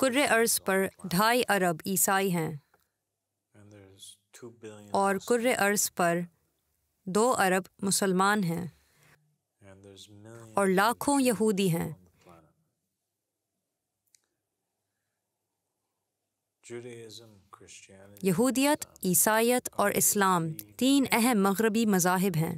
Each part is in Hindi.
कुर्र अर्ज पर ढाई अरब ईसाई हैं और कुर्र अर्ज पर दो अरब मुसलमान हैं और लाखों यहूदी हैं यहूदियत uh, ईसाइत और इस्लाम तीन अहम मगरबी मजाहब हैं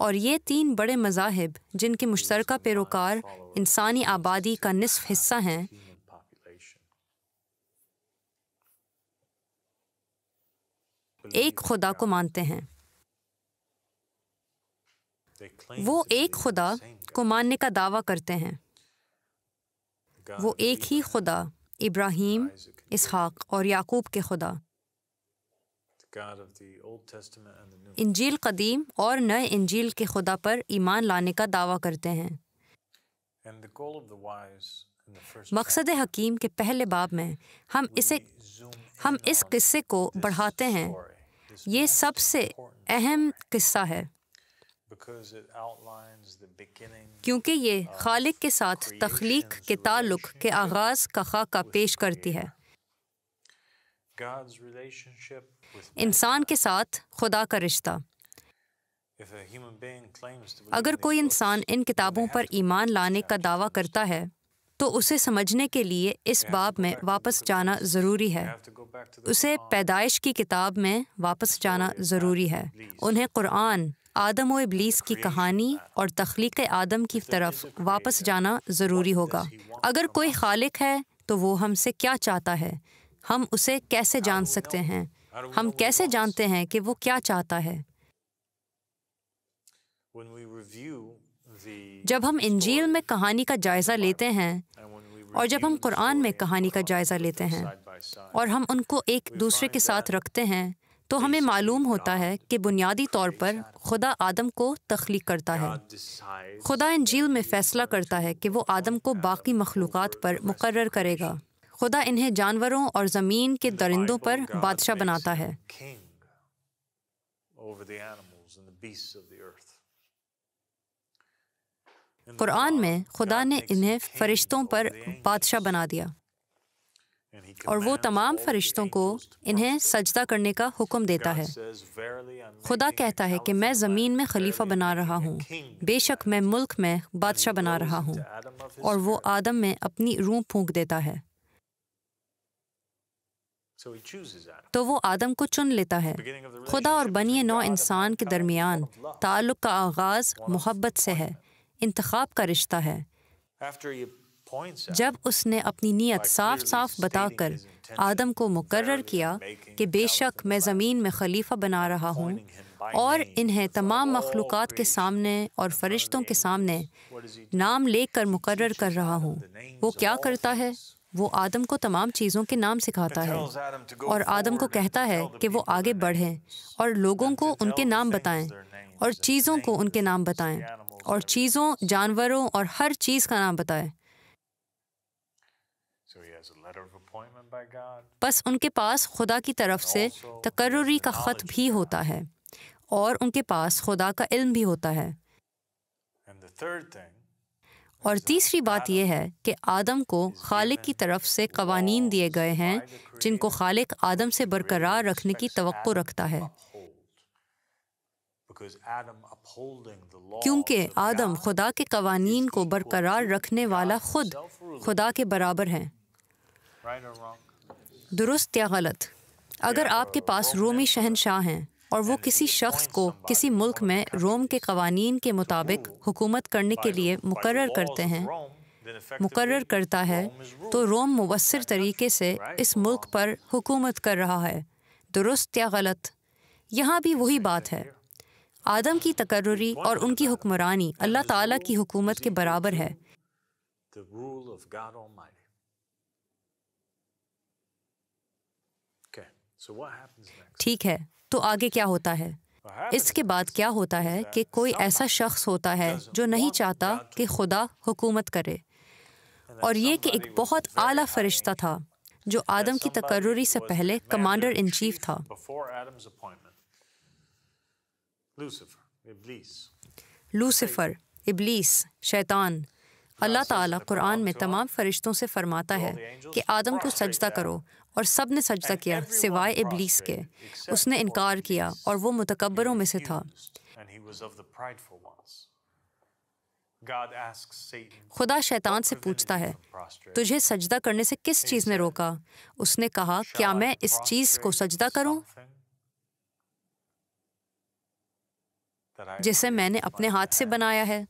और ये तीन बड़े मजाहब जिनके मुश्तर पैरोकार इंसानी आबादी का नसफ हिस्सा हैं एक खुदा को मानते हैं वो एक खुदा को मानने का दावा करते हैं वो एक ही खुदा इब्राहिम इसहाक और याकूब के खुदा इंजील कदीम और नए इंजील के खुदा पर ईमान लाने का दावा करते हैं मकसद हकीम के पहले बाब में हम इसे हम इस किस्से को बढ़ाते हैं ये सबसे अहम किस्सा है क्योंकि ये खालिक के साथ तख्लीक के ताल्लुक के आगाज़ का खाका पेश करती है इंसान के साथ खुदा का रिश्ता अगर कोई इंसान इन किताबों पर ईमान लाने का दावा करता है तो उसे समझने के लिए इस बाब में वापस जाना ज़रूरी है उसे पैदाइश की किताब में वापस जाना ज़रूरी है उन्हें कुरान आदम व इबलीस की कहानी और तख्लीक आदम की तरफ वापस जाना ज़रूरी होगा अगर कोई खालिक है तो वो हमसे क्या चाहता है हम उसे कैसे जान सकते हैं हम कैसे जानते हैं कि वो क्या चाहता है जब हम इंजील में कहानी का जायज़ा लेते हैं और जब हम कुरान में कहानी का जायज़ा लेते हैं और हम उनको एक दूसरे के साथ रखते हैं तो हमें मालूम होता है कि बुनियादी तौर पर खुदा आदम को तख्लीक करता है खुदा इंजील में फ़ैसला करता है कि वो आदम को बाकी मखलूक पर मुकर करेगा खुदा इन्हें जानवरों और ज़मीन के दरिंदों पर बादशाह बनाता है कुरान में खुदा ने इन्हें फरिश्तों पर बादशाह बना दिया और वो तमाम फरिश्तों को इन्हें सजदा करने का हुक्म देता है खुदा कहता है कि मैं ज़मीन में खलीफा बना रहा हूँ बेशक मैं मुल्क में बादशाह बना रहा हूँ और वो आदम में अपनी रूह फूंक देता है तो वो आदम को चुन लेता है खुदा और बनिए नौ इंसान के दरमियान ताल्लुक का आगाज़ मोहब्बत से है इंतखाब का रिश्ता है जब उसने अपनी नीयत साफ साफ बताकर आदम को मुकर्र किया कि बेशक मैं ज़मीन में खलीफा बना रहा हूँ और इन्हें तमाम मखलूक के सामने और फरिश्तों के सामने नाम लेकर मुकर्र कर रहा हूँ वो क्या करता है वो आदम को तमाम चीज़ों के नाम सिखाता है और आदम को कहता है कि वो आगे बढ़ें और लोगों को उनके नाम बताएं और चीज़ों को उनके नाम बताएं और चीज़ों जानवरों और हर चीज़ का नाम बताएं बस उनके पास खुदा की तरफ से तकर्री का ख़त भी होता है और उनके पास खुदा का इल्म भी होता है और तीसरी बात यह है कि आदम को खालिक की तरफ से कवानीन दिए गए हैं जिनको खालिक आदम से बरकरार रखने की तो रखता है क्योंकि आदम खुदा के कवानीन को बरकरार रखने वाला खुद खुदा के बराबर हैं दुरुस्त या गलत अगर आपके पास रोमी शहनशाह हैं और वो किसी शख्स को किसी मुल्क में रोम के कवानीन के मुताबिक हुकूमत करने के लिए मुकर करते हैं मुकर करता है तो रोम मुबसर तरीके से इस मुल्क पर हुकूमत कर रहा है दुरुस्त या गलत यहाँ भी वही बात है आदम की तकर्री और उनकी हुक्मरानी अल्लाह ताला की हुकूमत के बराबर है ठीक है तो आगे क्या होता है इसके बाद क्या होता है कि कोई ऐसा शख्स होता है जो नहीं चाहता कि खुदा हुकूमत करे और ये कि एक बहुत आला फरिश्ता था जो आदम की तकर्री से पहले कमांडर इन चीफ था लूसिफर इबलीस शैतान अल्लाह ताला कुरान में तमाम फरिश्तों से फरमाता है कि आदम को सजदा करो और सब ने सजदा किया सिवाय इबलीस के उसने इनकार किया और वो मुतकबरों में से था खुदा शैतान से पूछता है तुझे सजदा करने से किस चीज़ ने रोका उसने कहा क्या मैं इस चीज़ को सजदा करूं जिसे मैंने अपने हाथ से बनाया है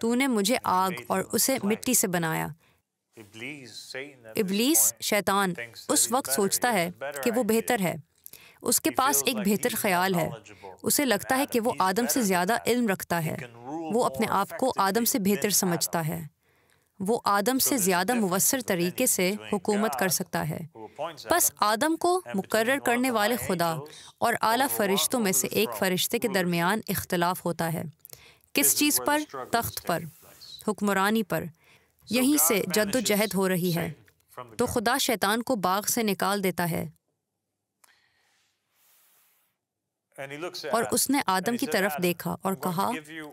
तूने मुझे आग और उसे मिट्टी से बनाया इबलीस शैतान उस वक्त सोचता है कि वो बेहतर है उसके पास एक बेहतर ख्याल है उसे लगता है कि वो आदम से ज़्यादा इल्म रखता है वो अपने आप को आदम से बेहतर समझता है वो आदम से ज़्यादा मुवसर तरीके से हुकूमत कर सकता है बस आदम को मुकर करने वाले खुदा और आला फरिश्तों में से एक फरिश्ते के दरमियान इख्तलाफ होता है किस चीज़ पर तख्त पर हुक्मरानी पर यहीं से जद्दोजहद हो रही है तो खुदा शैतान को बाग से निकाल देता है और उसने आदम की तरफ देखा और कहा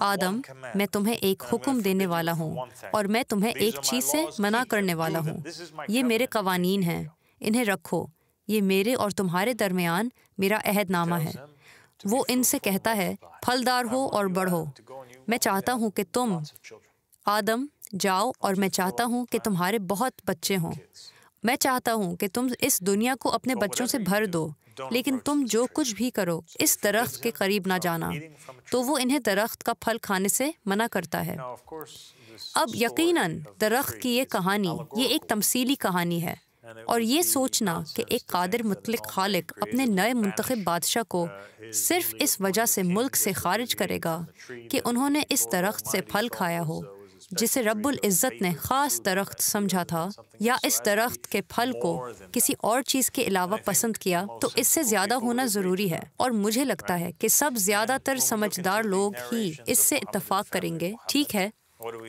आदम मैं तुम्हें एक हुक्म देने वाला हूँ और मैं तुम्हें एक चीज़ से मना करने वाला हूँ ये मेरे कवानीन हैं इन्हें रखो ये मेरे और तुम्हारे दरमियान मेरा अहदनामा है वो इनसे कहता है फलदार हो और बढ़ो मैं चाहता हूँ कि तुम आदम जाओ और मैं चाहता हूँ कि तुम्हारे बहुत बच्चे हों मैं चाहता हूँ कि तुम इस दुनिया को अपने बच्चों से भर दो लेकिन तुम जो कुछ भी करो इस दरख्त के करीब ना जाना तो वो इन्हें दरख्त का फल खाने से मना करता है अब यकीनन दरख्त की ये कहानी ये एक तमसीली कहानी है और ये सोचना कि एक कादिर मुतलिक खालिक अपने नए मुंतखब बादशाह को सिर्फ इस वजह से मुल्क से खारिज करेगा कि उन्होंने इस दरख्त से फल खाया हो जिसे रब्बुल इज़्ज़त ने ख़ास दरख्त समझा था या इस दरख्त के फल को किसी और चीज़ के अलावा पसंद किया तो इससे ज़्यादा होना ज़रूरी है और मुझे लगता है कि सब ज़्यादातर समझदार लोग ही इससे इतफाक़ करेंगे ठीक है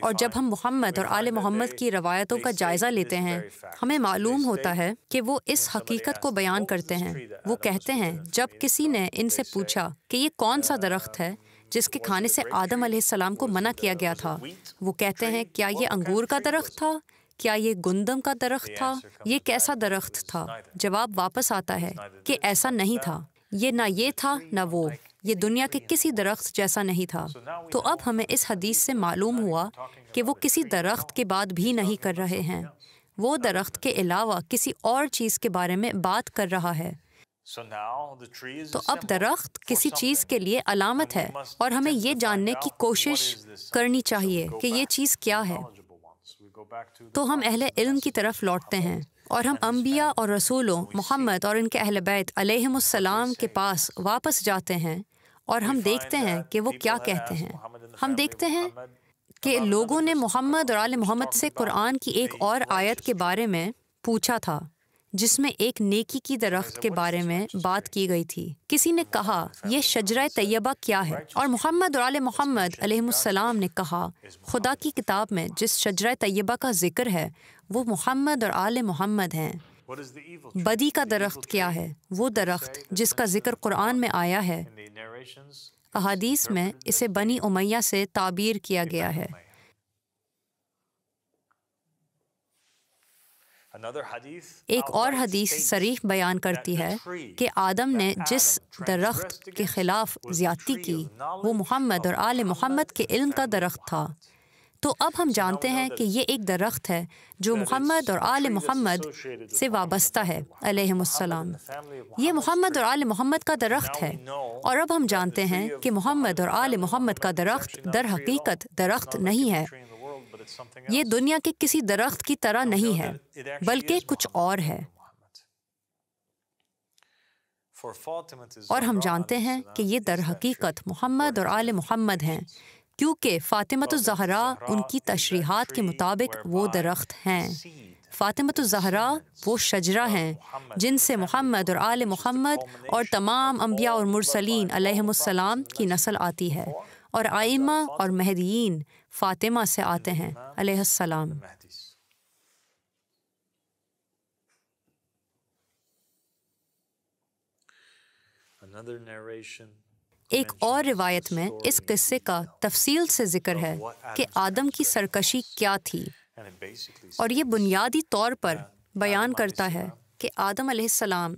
और जब हम मोहम्मद और आल मोहम्मद की रवायतों का जायज़ा लेते हैं हमें मालूम होता है कि वो इस हकीकत को बयान करते हैं वो कहते हैं जब किसी ने इनसे पूछा कि ये कौन सा दरख्त है जिसके खाने से आदम सलाम को मना किया गया था वो कहते हैं क्या ये अंगूर का दरख्त था क्या ये गुंदम का दरख्त था ये कैसा दरख्त था जवाब वापस आता है कि ऐसा नहीं था ये ना ये था ना वो ये दुनिया के किसी दरख्त जैसा नहीं था तो अब हमें इस हदीस से मालूम हुआ कि वो किसी दरख्त के बाद भी नहीं कर रहे हैं वो दरख्त के अलावा किसी और चीज़ के बारे में बात कर रहा है तो अब दरख्त किसी चीज़ के लिए अलामत है और हमें ये जानने की कोशिश करनी चाहिए कि ये चीज़ क्या है तो हम अहल इल्म की तरफ लौटते हैं और हम अम्बिया और रसूलों मोहम्मद और इनके अहल बैत अलैहिस्सलाम के पास वापस जाते हैं और हम देखते हैं कि वो क्या कहते हैं हम देखते हैं कि लोगों ने मोहम्मद और आल मोहम्मद से कुरान की एक और आयत के बारे में पूछा था जिसमें एक नेकी की दरख्त के बारे में बात की गई थी किसी ने कहा यह शजरा तैयबा क्या है और मोहम्मद और आल मोहम्मद अलैहिस्सलाम ने कहा खुदा की किताब में जिस शजरा तैयबा का जिक्र है वो मोहम्मद और आल मोहम्मद हैं बदी का दरख्त क्या है वो दरख्त जिसका जिक्र कुरान में आया है अहादीस में इसे बनी उमैया से ताबीर किया गया है एक और हदीस शरीफ बयान करती है कि आदम ने जिस दरख्त के ख़िलाफ़ ज़्यादती की वो मोहम्मद और आल मोहम्मद के इल्म का दरख्त था तो अब हम जानते हैं कि ये एक दरख्त है जो मोहम्मद और आल मोहम्मद से वाबस्ता है अलैहिस्सलाम ये मोहम्मद और आल मोहम्मद का दरख्त है और अब हम जानते हैं कि मोहम्मद और आल मोहम्मद का दरख्त दर हकीकत दरख्त नहीं है ये दुनिया के किसी दरख्त की तरह नहीं है बल्कि कुछ और है और हम जानते हैं कि ये दर हकीकत मोहम्मद और आले मोहम्मद हैं क्योंकि जहरा उनकी तशरीहत के मुताबिक वो दरख्त हैं जहरा वो शजरा हैं जिनसे मोहम्मद और आल मोहम्मद और तमाम अम्बिया और मुरसलीन अलैहिस्सलाम की नस्ल आती है और आइमा और महदीन फातिमा से आते हैं अलैहिस्सलाम एक और रिवायत में इस किस्से का तफसील से जिक्र है कि आदम की सरकशी क्या थी और ये बुनियादी तौर पर बयान करता है कि आदम सलाम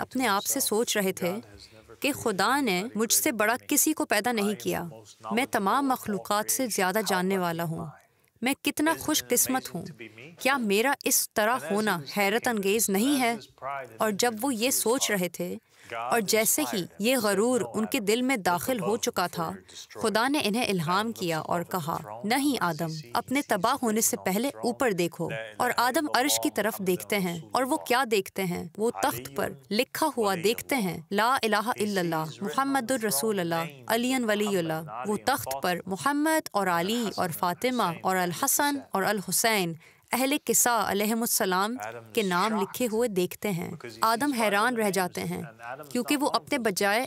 अपने आप से सोच रहे थे कि खुदा ने मुझसे बड़ा किसी को पैदा नहीं किया मैं तमाम मखलूक से ज़्यादा जानने वाला हूँ मैं कितना खुशकिस्मत हूँ क्या मेरा इस तरह होना हैरत अंगेज नहीं है और जब वो ये सोच रहे थे और जैसे ही ये गरूर उनके दिल में दाखिल हो चुका था खुदा ने इन्हें इल्हाम किया और कहा नहीं आदम अपने तबाह होने से पहले ऊपर देखो और आदम अर्श की तरफ देखते हैं और वो क्या देखते हैं वो तख्त पर लिखा हुआ देखते हैं ला इलाहा इल्लल्लाह मोहम्मद रसूल अल्लाह अलियन वलील्ला वो तख्त पर मोहम्मद और अली और फातिमा और अल हसन और अल हुसैन अहल किसा के नाम लिखे हुए देखते हैं आदम हैरान रह जाते हैं क्योंकि वो अपने बजाय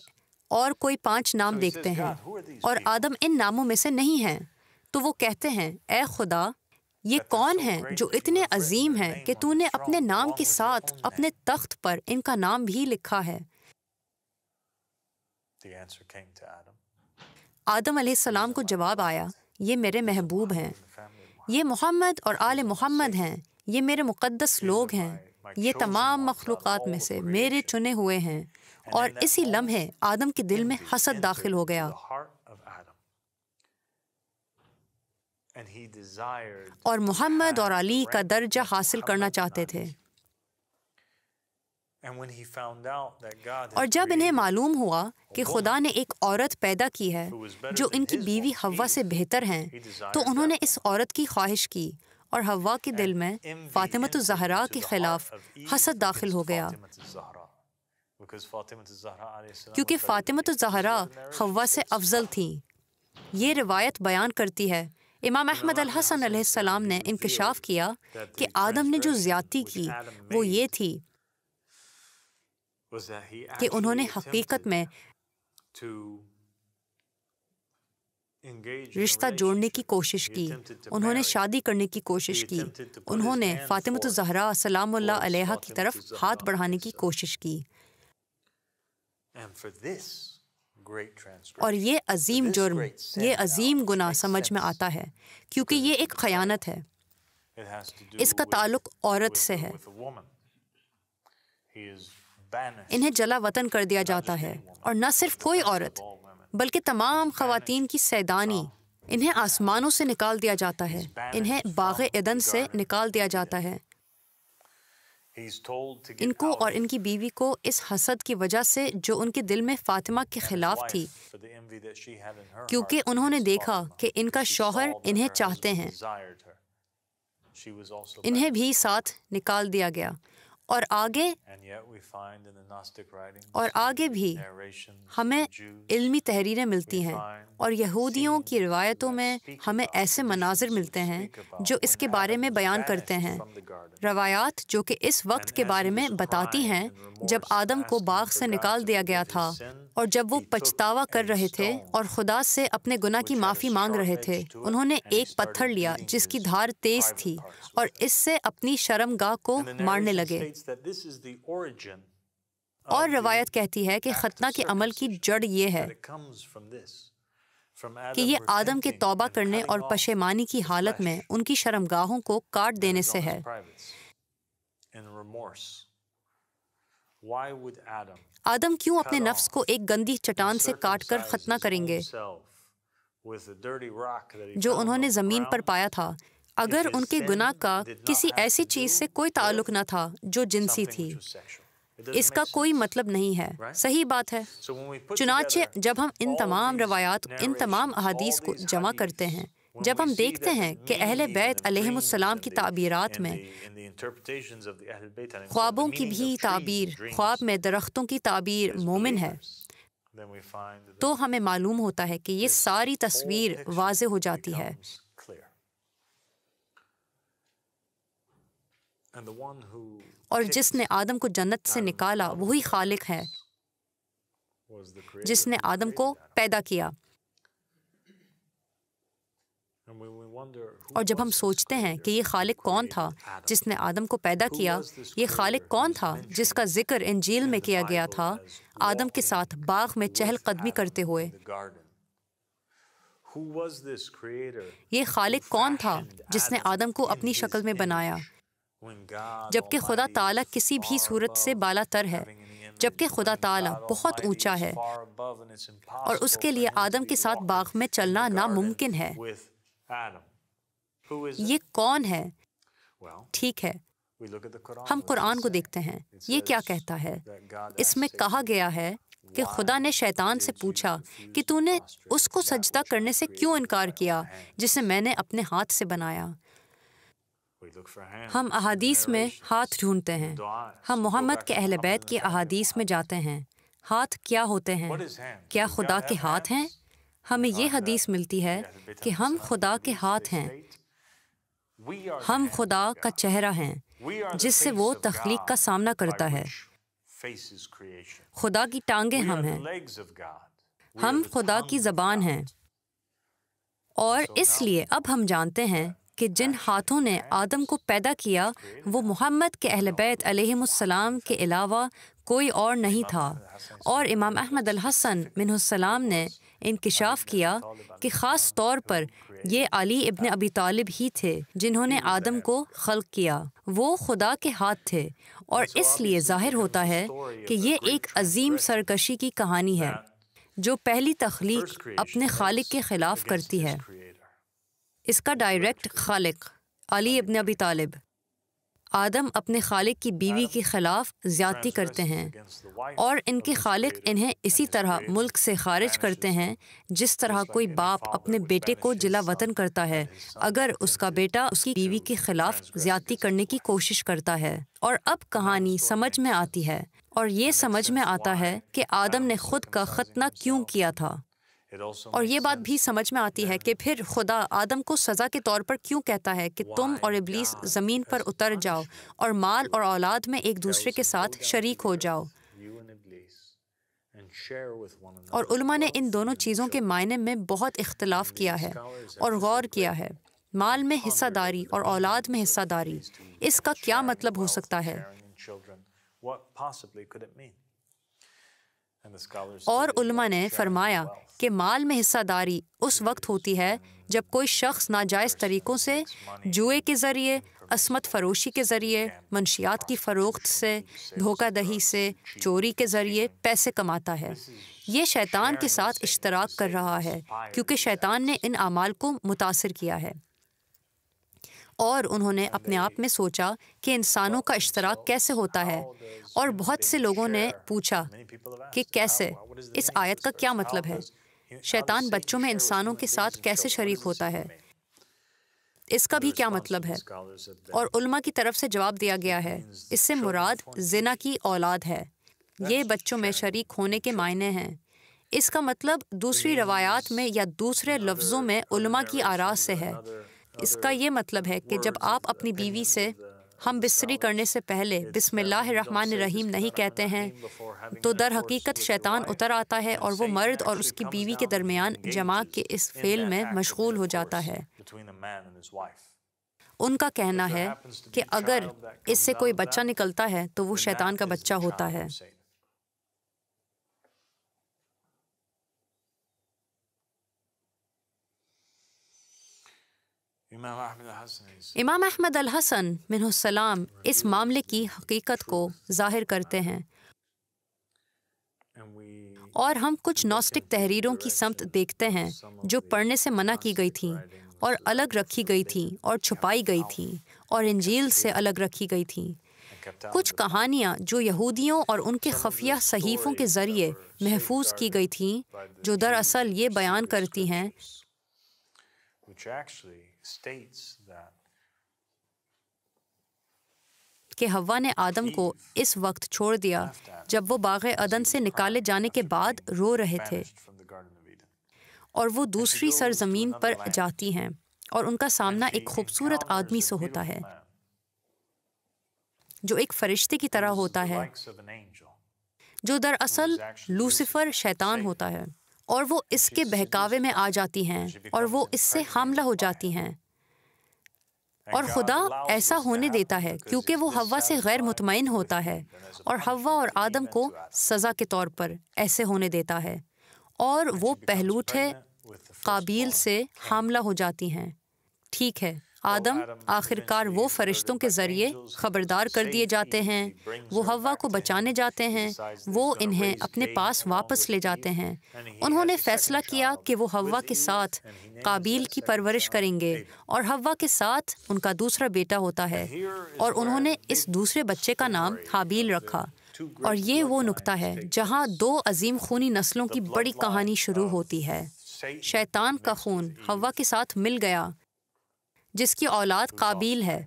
और कोई पांच नाम देखते हैं और आदम इन नामों में से नहीं है तो वो कहते हैं ए खुदा ये कौन है जो इतने अजीम हैं कि तूने अपने नाम के साथ अपने तख्त पर इनका नाम भी लिखा है आदम सलाम को जवाब आया ये मेरे महबूब हैं ये मोहम्मद और आल मोहम्मद हैं ये मेरे मुकद्दस लोग हैं ये तमाम मखलूक में से मेरे चुने हुए हैं और इसी लम्हे आदम के दिल में हसद दाखिल हो गया और मोहम्मद और अली का दर्जा हासिल करना चाहते थे और जब इन्हें मालूम हुआ कि खुदा ने एक औरत पैदा की है जो इनकी बीवी हवा से बेहतर हैं तो उन्होंने इस औरत की ख्वाहिश की और हवा के दिल में फातिमत जहरा के खिलाफ हसद दाखिल हो गया क्योंकि फातिमत जहरा हवा से अफजल थी ये रिवायत बयान करती है इमाम अहमद अल हसन ने इनकशाफ किया कि आदम ने जो ज्यादती की वो ये थी कि उन्होंने हकीकत में रिश्ता जोड़ने की कोशिश की उन्होंने शादी करने की कोशिश की उन्होंने फ़ातिमत ज़हरा सलाम अलैहा की तरफ हाथ बढ़ाने की कोशिश की और ये अजीम जुर्म ये अजीम गुना समझ में आता है क्योंकि ये एक खयानत है इसका ताल्लुक औरत से है इन्हें जला वतन कर दिया जाता है और न सिर्फ कोई औरत बल्कि तमाम खातन की सैदानी इन्हें आसमानों से निकाल दिया जाता है इन्हें बाग एदन से निकाल दिया जाता है इनको और इनकी बीवी को इस हसद की वजह से जो उनके दिल में फातिमा के खिलाफ थी क्योंकि उन्होंने देखा कि इनका शौहर इन्हें चाहते हैं इन्हें भी साथ निकाल दिया गया और आगे और आगे भी हमें इल्मी तहरीरें मिलती हैं और यहूदियों की रिवायतों में हमें ऐसे मनाजिर मिलते हैं जो इसके बारे में बयान करते हैं रवायात जो कि इस वक्त के बारे में बताती हैं जब आदम को बाग से निकाल दिया गया था और जब वो पछतावा कर रहे थे और खुदा से अपने गुना की माफ़ी मांग रहे थे उन्होंने एक पत्थर लिया जिसकी धार तेज थी और इससे अपनी शर्मगाह को मारने लगे और रवायत कहती है कि खतना के अमल की जड़ ये है कि ये आदम के तौबा करने और पशेमानी की हालत में उनकी शर्मगाहों को काट देने से है आदम क्यों अपने नफ्स को एक गंदी चट्टान से काट कर खतना करेंगे जो उन्होंने ज़मीन पर पाया था अगर उनके गुनाह का किसी ऐसी चीज़ से कोई ताल्लुक न था जो जिनसी थी इसका कोई मतलब नहीं है सही बात है चुनाचे जब हम इन तमाम रवायात इन तमाम अहादीस को जमा करते हैं जब हम देखते हैं कि अहल बैत अलहसलाम की ताबीरत में ख्वाबों की भी ताबीर ख्वाब में दरख्तों की ताबीर मोमिन है तो हमें मालूम होता है कि ये सारी तस्वीर वाज हो जाती है और जिसने आदम को जन्नत से निकाला वही खालिक है जिसने आदम को पैदा किया और जब हम सोचते हैं कि ये खालिक कौन था जिसने आदम को पैदा किया ये खालिक कौन था जिसका जिक्र इंजील में किया गया था आदम के साथ बाग में चहल कदमी करते हुए ये खालिक कौन था जिसने आदम को अपनी शक्ल में बनाया जबकि खुदा ताला किसी भी सूरत से बाला तर है जबकि खुदा ताला बहुत ऊंचा है और उसके लिए आदम के साथ बाग में चलना नामुमकिन है ये कौन है ठीक है हम कुरान को देखते हैं ये क्या कहता है इसमें कहा गया है कि खुदा ने शैतान से पूछा कि तूने उसको सजदा करने से क्यों इनकार किया जिसे मैंने अपने हाथ से बनाया हम अहादीस में हाथ ढूंढते हैं हम मोहम्मद के अहल बैत की अहादीस में जाते हैं हाथ क्या होते हैं क्या खुदा के हाथ हैं हमें ये हदीस मिलती है कि हम खुदा के हाथ हैं हम खुदा का चेहरा हैं जिससे वो तख्लीक का सामना करता है खुदा की टांगे हम हैं हम खुदा की जबान हैं और इसलिए अब हम जानते हैं कि जिन हाथों ने आदम को पैदा किया वो मोहम्मद के अहल बैत अलैहिस्सलाम के अलावा कोई और नहीं था और इमाम अहमद अल हसन मिनसलाम ने इनकशाफ किया कि ख़ास तौर पर ये अली इब्न अबी तालिब ही थे जिन्होंने आदम को खल्क किया वो खुदा के हाथ थे और इसलिए जाहिर होता है कि ये एक अजीम सरकशी की कहानी है जो पहली तख्लीक अपने खालिक के ख़िलाफ़ करती है इसका डायरेक्ट खालिक अली इब्न अबी तालिब आदम अपने खालिक की बीवी के खिलाफ ज्यादा करते हैं और इनके खालिक इन्हें इसी तरह मुल्क से खारिज करते हैं जिस तरह कोई बाप अपने बेटे को जिला वतन करता है अगर उसका बेटा उसकी बीवी के खिलाफ ज्यादा करने की कोशिश करता है और अब कहानी समझ में आती है और ये समझ में आता है कि आदम ने खुद का खतना क्यों किया था और ये बात भी समझ में आती है कि फिर खुदा आदम को सज़ा के तौर पर क्यों कहता है कि तुम और इबलीस ज़मीन पर उतर जाओ और माल और औलाद में एक दूसरे के साथ शरीक हो जाओ और उलमा ने इन दोनों चीज़ों के मायने में बहुत इख्तलाफ किया है और गौर किया है माल में हिस्सादारी और औलाद में हिस्सादारी इसका क्या मतलब हो सकता है और उलमा ने फरमाया कि माल में हिस्सादारी उस वक्त होती है जब कोई शख्स नाजायज़ तरीक़ों से जुए के ज़रिए असमत फरोशी के ज़रिए मनशियात की फ़रोख्त से धोखा दही से चोरी के ज़रिए पैसे कमाता है ये शैतान के साथ इश्तराक कर रहा है क्योंकि शैतान ने इन अमाल को मुतासर किया है और उन्होंने अपने आप में सोचा कि इंसानों का इश्तराक कैसे होता है और बहुत से लोगों ने पूछा कि कैसे इस आयत का क्या मतलब है शैतान बच्चों में इंसानों के साथ कैसे शरीक होता है इसका भी क्या मतलब है और उल्मा की तरफ से जवाब दिया गया है इससे मुराद जिना की औलाद है ये बच्चों में शरीक होने के मायने हैं इसका मतलब दूसरी रवायात में या दूसरे लफ्ज़ों में उल्मा की आराज से है इसका ये मतलब है कि जब आप अपनी बीवी से हम बिस्तरी करने से पहले बिसमान रहीम नहीं कहते हैं तो दर हकीकत शैतान उतर आता है और वो मर्द और उसकी बीवी के दरमियान जमा के इस फेल में मशगूल हो जाता है उनका कहना है कि अगर इससे कोई बच्चा निकलता है तो वो शैतान का बच्चा होता है इमाम अहमद अल हसन सलाम इस मामले की हकीकत को जाहिर करते हैं और हम कुछ नॉस्टिक तहरीरों की समत देखते हैं जो पढ़ने से मना की गई थी और अलग रखी गई थी और छुपाई गई थी और इंजील से अलग रखी गई थी कुछ कहानियाँ जो यहूदियों और उनके खफिया सहीफ़ों के ज़रिए महफूज की गई थीं जो दरअसल ये बयान करती हैं states that कि हवा ने आदम को इस वक्त छोड़ दिया जब वो बाग अदन से निकाले जाने के बाद रो रहे थे और वो दूसरी सरजमीन पर जाती हैं और उनका सामना एक खूबसूरत आदमी से होता है जो एक फरिश्ते की तरह होता है जो दरअसल लूसिफर शैतान होता है और वो इसके बहकावे में आ जाती हैं और वो इससे हमला हो जाती हैं और खुदा ऐसा होने देता है क्योंकि वो हवा से गैर मुतमिन होता है और हवा और आदम को सज़ा के तौर पर ऐसे होने देता है और वो पहलूट है काबिल से हमला हो जाती हैं ठीक है तो आदम आखिरकार वो फरिश्तों के ज़रिए खबरदार कर दिए जाते हैं वो हवा को बचाने जाते हैं वो इन्हें अपने पास वापस ले जाते हैं उन्होंने फैसला किया कि वो हवा के साथ काबिल की परवरिश करेंगे और हवा के साथ उनका दूसरा बेटा होता है और उन्होंने इस दूसरे बच्चे का नाम हाबील रखा और ये वो नुकता है जहाँ दो अजीम खूनी नस्लों की बड़ी कहानी शुरू होती है शैतान का खून हवा के साथ मिल गया जिसकी औलाद काबिल है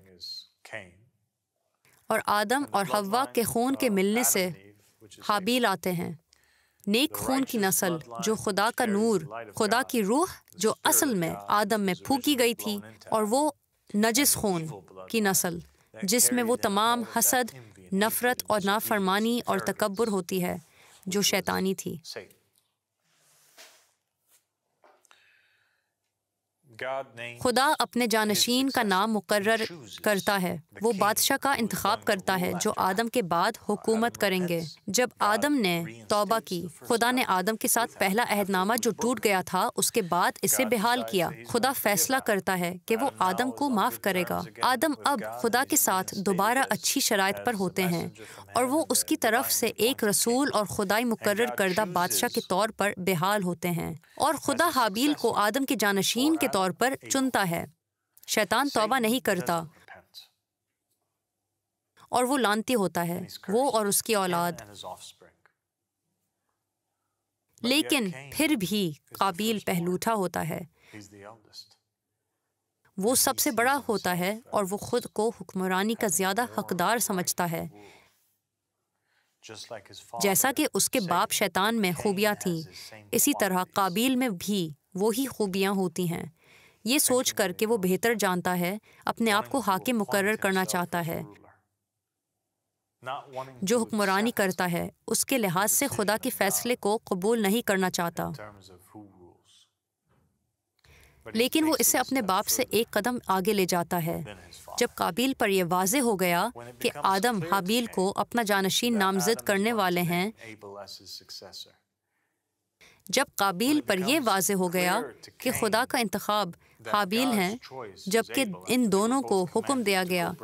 और आदम और हवा के खून के मिलने से हाबील आते हैं नेक खून की नस्ल जो खुदा का नूर खुदा की रूह जो असल में आदम में फूकी गई थी और वो नजिस खून की नस्ल जिसमें वो तमाम हसद नफ़रत और नाफरमानी और तकबर होती है जो शैतानी थी खुदा अपने जानशीन का नाम मुकर करता है वो बादशाह का इंतखब करता है जो आदम के बाद हुकूमत करेंगे जब आदम ने तौबा की खुदा ने आदम के साथ पहला अहदनामा जो टूट गया था उसके बाद इसे बेहाल किया खुदा फैसला करता है कि वो आदम को माफ़ करेगा आदम अब खुदा के साथ दोबारा अच्छी शराय पर होते हैं और वो उसकी तरफ से एक रसूल और खुदाई मुकर करदा बादशाह के तौर पर बेहाल होते हैं और खुदा हाबील को आदम के जानशीन के तौर तौर पर चुनता है शैतान तौबा नहीं करता और वो लानती होता है वो और उसकी औलाद लेकिन फिर भी काबिल पहलूठा होता है वो सबसे बड़ा होता है और वो खुद को हुक्मरानी का ज़्यादा हकदार समझता है जैसा कि उसके बाप शैतान में खूबियाँ थीं इसी तरह काबिल में भी वो ही खूबियाँ होती हैं ये सोच कर कि वो बेहतर जानता है अपने आप को हाके मुकर करना चाहता है जो हुक्मरानी करता है उसके लिहाज से खुदा के फैसले को कबूल नहीं करना चाहता लेकिन वो इसे अपने बाप से एक कदम आगे ले जाता है जब काबिल पर यह वाज हो गया कि आदम हाबील को अपना जानशीन नामजद करने वाले हैं जब काबिल पर यह वाज हो गया कि खुदा का इंतख्या हाबील हैं जबकि इन दोनों को हुक्म दिया गया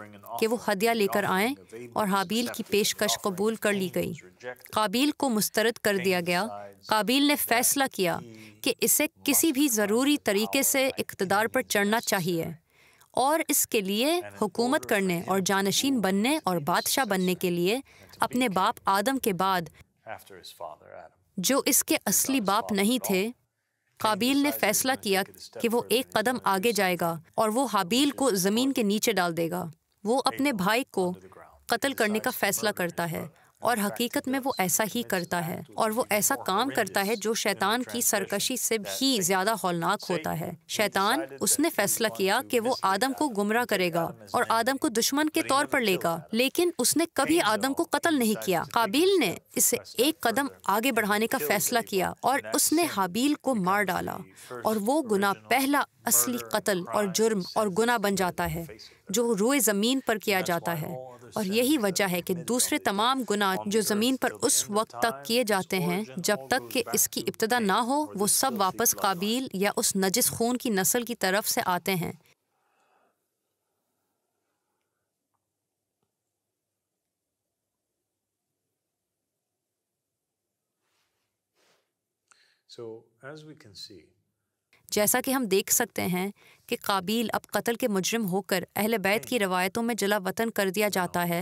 कि वो हदिया लेकर आए और हाबील की पेशकश कबूल कर ली गई काबिल को मुस्तरद कर दिया गया काबिल ने फैसला किया कि इसे किसी भी ज़रूरी तरीके से इकतदार पर चढ़ना चाहिए और इसके लिए हुकूमत करने और जानशीन बनने और बादशाह बनने के लिए अपने बाप आदम के बाद जो इसके असली बाप नहीं थे काबिल ने फैसला किया कि वो एक कदम आगे जाएगा और वो हाबील को ज़मीन के नीचे डाल देगा वो अपने भाई को कत्ल करने का फैसला करता है और हकीकत में वो ऐसा ही करता है और वो ऐसा काम करता है जो शैतान की सरकशी से भी ज्यादा हौलनाक होता है शैतान उसने फैसला किया कि वो आदम को गुमराह करेगा और आदम को दुश्मन के तौर पर लेगा लेकिन उसने कभी आदम को कत्ल नहीं किया काबिल ने इसे एक कदम आगे बढ़ाने का फैसला किया और उसने हाबील को मार डाला और वो गुना पहला असली कत्ल और जुर्म और गुना बन जाता है जो रोए ज़मीन पर किया जाता है और यही वजह है कि दूसरे तमाम गुना जो ज़मीन पर उस वक्त तक किए जाते हैं जब तक कि इसकी इब्तदा ना हो वो सब वापस काबिल या उस नजिस खून की नस्ल की तरफ से आते हैं जैसा कि हम देख सकते हैं कि काबिल अब कत्ल के मुजरम होकर अहल बैत की रवायतों में जला वतन कर दिया जाता है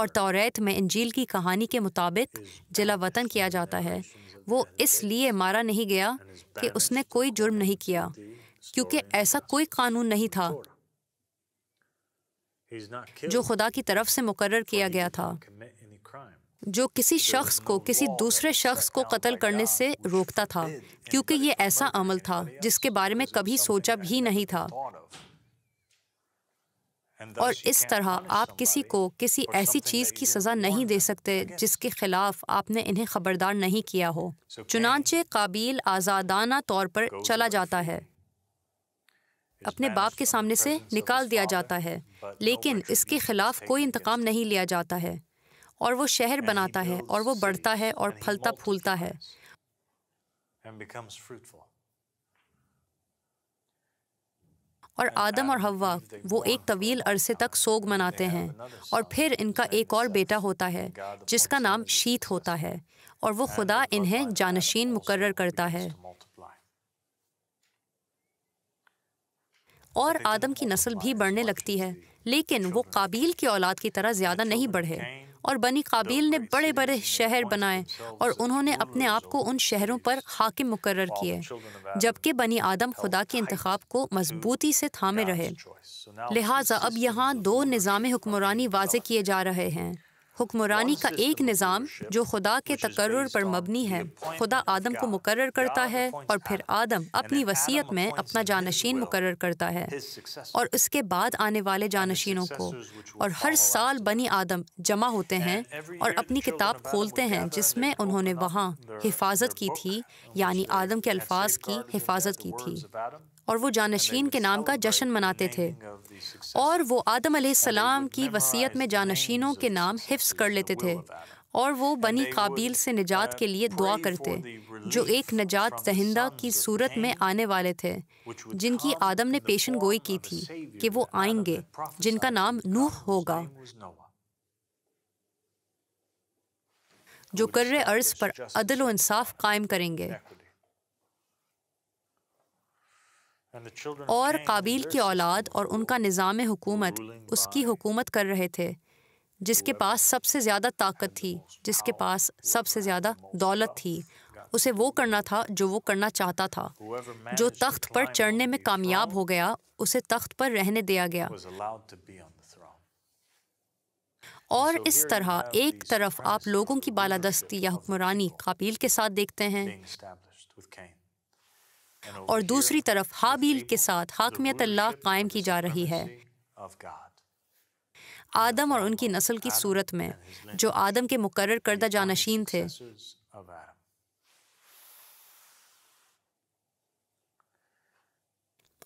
और तोरेत में इंजील की कहानी के मुताबिक जला वतन किया जाता है वो इसलिए मारा नहीं गया कि उसने कोई जुर्म नहीं किया क्योंकि ऐसा कोई कानून नहीं था जो खुदा की तरफ से मुकर किया गया था जो किसी शख्स को किसी दूसरे शख्स को कत्ल करने से रोकता था क्योंकि ये ऐसा अमल था जिसके बारे में कभी सोचा भी नहीं था और इस तरह आप किसी को किसी ऐसी चीज़ की सज़ा नहीं दे सकते जिसके खिलाफ आपने इन्हें खबरदार नहीं किया हो चुनाचे काबिल आज़ादाना तौर पर चला जाता है अपने बाप के सामने से निकाल दिया जाता है लेकिन इसके खिलाफ कोई इंतकाम नहीं लिया जाता है और वो शहर बनाता है और वो बढ़ता है और फलता फूलता है और आदम और हवा वो एक तवील अरसे तक सोग मनाते हैं और फिर इनका एक और बेटा होता है जिसका नाम शीत होता है और वो खुदा इन्हें जानशीन मुकर्र करता है और आदम की नस्ल भी बढ़ने लगती है लेकिन वो काबिल की औलाद की तरह ज़्यादा नहीं बढ़े और बनी काबिल ने बड़े बड़े शहर बनाए और उन्होंने अपने आप को उन शहरों पर हाकिम मुकर किए जबकि बनी आदम खुदा के इंतखब को मजबूती से थामे रहे लिहाजा अब यहाँ दो निज़ाम हुक्मरानी वाज किए जा रहे हैं हुक्मरानी का एक निज़ाम जो खुदा के तकर्र पर मबनी है खुदा आदम को मुकर करता है और फिर आदम अपनी वसीयत में अपना जानशीन मुकर करता है और उसके बाद आने वाले जानशीनों को और हर साल बनी आदम जमा होते हैं और अपनी किताब खोलते हैं जिसमें उन्होंने वहाँ हिफाजत की थी यानी आदम के अल्फाज की हिफाजत की थी और वो जानशीन के नाम का जश्न मनाते थे और वो आदम सलाम की वसीयत में जानशीनों के नाम हिफ्स कर लेते थे और वो बनी काबिल से निजात के लिए दुआ करते जो एक नजात दहिंदा की सूरत में आने वाले थे जिनकी आदम ने पेशन गोई की थी कि वो आएंगे जिनका नाम नूह होगा जो कर्र अर्ज पर अदल इंसाफ कायम करेंगे और काबिल की औलाद और उनका निज़ाम हुकूमत उसकी हुकूमत कर रहे थे जिसके पास सबसे ज़्यादा ताकत थी जिसके पास सबसे ज़्यादा दौलत थी उसे वो करना था जो वो करना चाहता था जो तख्त पर चढ़ने में कामयाब हो गया उसे तख्त पर रहने दिया गया और इस तरह एक तरफ आप लोगों की बालादस्ती या हुक्मरानी काबिल के साथ देखते हैं और दूसरी तरफ हाबील के साथ हाकमियत अल्लाह कायम की जा रही है आदम और उनकी नस्ल की सूरत में जो आदम के मुकर करदा जानशीन थे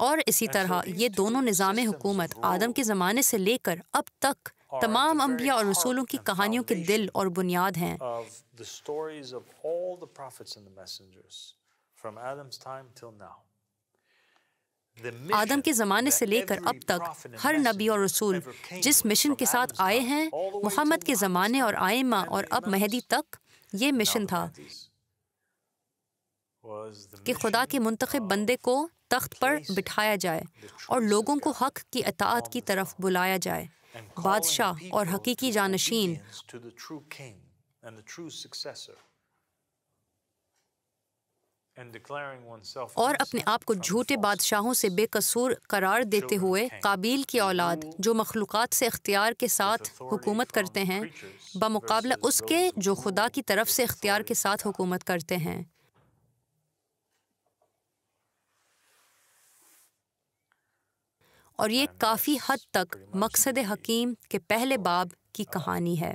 और इसी तरह ये दोनों निज़ाम हुकूमत आदम के ज़माने से लेकर अब तक तमाम अम्बिया और रसूलों की कहानियों के दिल और बुनियाद हैं आदम के ज़माने से लेकर अब तक हर नबी और रसूल जिस मिशन के साथ आए हैं मोहम्मद के ज़माने और आयमा और अब महदी तक ये मिशन था कि खुदा के मुंतखब बंदे को तख्त पर बिठाया जाए और लोगों को हक की अतात की तरफ बुलाया जाए बादशाह और हकीकी जानशीन और अपने आप को झूठे बादशाहों से बेकसूर करार देते हुए काबिल की औलाद जो मखलूक से अख्तियार के साथ हुकूमत करते हैं बमुकाबला उसके जो खुदा की तरफ से अख्तियार के साथ हुकूमत करते हैं और ये काफ़ी हद तक मकसद हकीम के पहले बाब की कहानी है